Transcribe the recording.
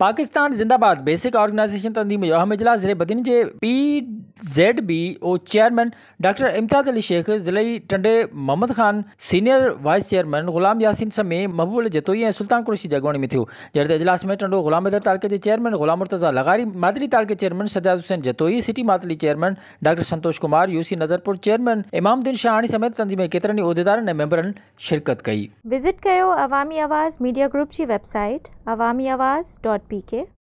पाकिस्तान जिंदाबाद basic organisation तंजीम यम इजलास जिले बदिन के P Z B O chairman doctor Imtiaz Ali Shaikh ज़िली Tando Muhammad Khan senior vice chairman Ghulam Yasin समेत महबूब जतोई ऐं सुल्तान कुरशी जगवाणी में थियो जहिड़े त इजलास में टंडो ग़ुलाम अदर तालके जे चेयरमैन ग़ुलाम मुर्तज़ा लगारी मादरी तारके chairman Sajjad Hussain Jatoi city Matli chairman doctor Santosh Kumar UC Nazarpur chairman Imam Din शाहाणी समेत तंज़ीम में केतिरनि उहिदेदारनि शिरकत कई विज़िट कयो अवामी आवाज़ मीडिया ग्रुप जी website Awami Awaz dot P के